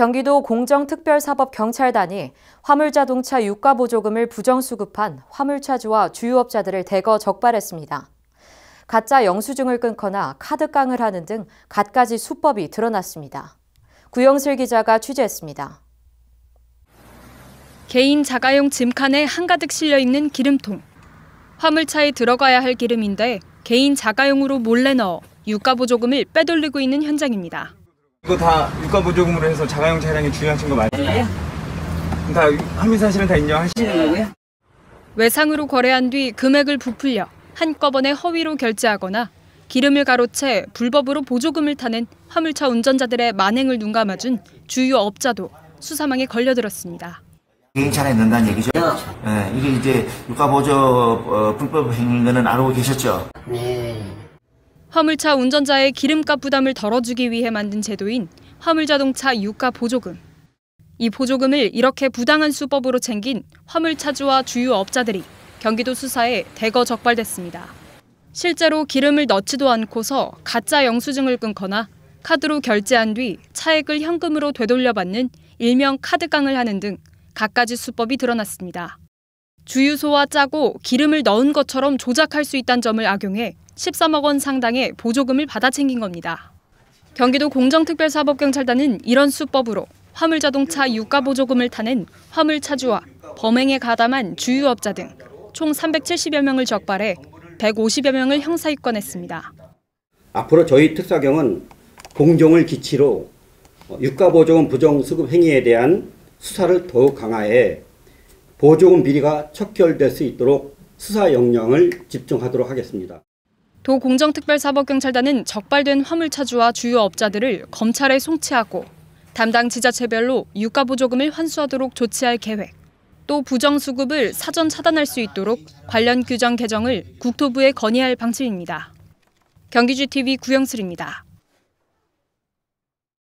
경기도 공정특별사법경찰단이 화물자동차 유가보조금을 부정수급한 화물차주와 주유업자들을 대거 적발했습니다. 가짜 영수증을 끊거나 카드깡을 하는 등 갖가지 수법이 드러났습니다. 구영슬 기자가 취재했습니다. 개인 자가용 짐칸에 한가득 실려 있는 기름통. 화물차에 들어가야 할 기름인데 개인 자가용으로 몰래 넣어 유가보조금을 빼돌리고 있는 현장입니다. 이거 다 유가 보조금으로 해서 자가용 차량에 주행하신 거 맞나요? 다 합의 사실은 다 인정하시는 거고요. 외상으로 거래한 뒤 금액을 부풀려 한꺼번에 허위로 결제하거나 기름을 가로채 불법으로 보조금을 타는 화물차 운전자들의 만행을 눈감아준 주유 업자도 수사망에 걸려들었습니다. 개인에 넣는다는 얘기죠. 네. 예, 이게 이제 유가보조 어, 불법 행위는 알고 계셨죠? 네. 화물차 운전자의 기름값 부담을 덜어주기 위해 만든 제도인 화물자동차 유가 보조금. 이 보조금을 이렇게 부당한 수법으로 챙긴 화물차주와 주유업자들이 경기도 수사에 대거 적발됐습니다. 실제로 기름을 넣지도 않고서 가짜 영수증을 끊거나 카드로 결제한 뒤 차액을 현금으로 되돌려받는 일명 카드깡을 하는 등 갖가지 수법이 드러났습니다. 주유소와 짜고 기름을 넣은 것처럼 조작할 수 있다는 점을 악용해 13억 원 상당의 보조금을 받아 챙긴 겁니다. 경기도 공정특별사법경찰단은 이런 수법으로 화물자동차 유가보조금을 타낸 화물차주와 범행에 가담한 주유업자 등 총 370여 명을 적발해 150여 명을 형사입건했습니다. 앞으로 저희 특사경은 공정을 기치로 유가보조금 부정수급 행위에 대한 수사를 더욱 강화해 보조금 비리가 척결될 수 있도록 수사 역량을 집중하도록 하겠습니다. 도공정특별사법경찰단은 적발된 화물차주와 주요업자들을 검찰에 송치하고 담당 지자체별로 유가보조금을 환수하도록 조치할 계획, 또 부정수급을 사전 차단할 수 있도록 관련 규정 개정을 국토부에 건의할 방침입니다. 경기GTV 구영슬입니다.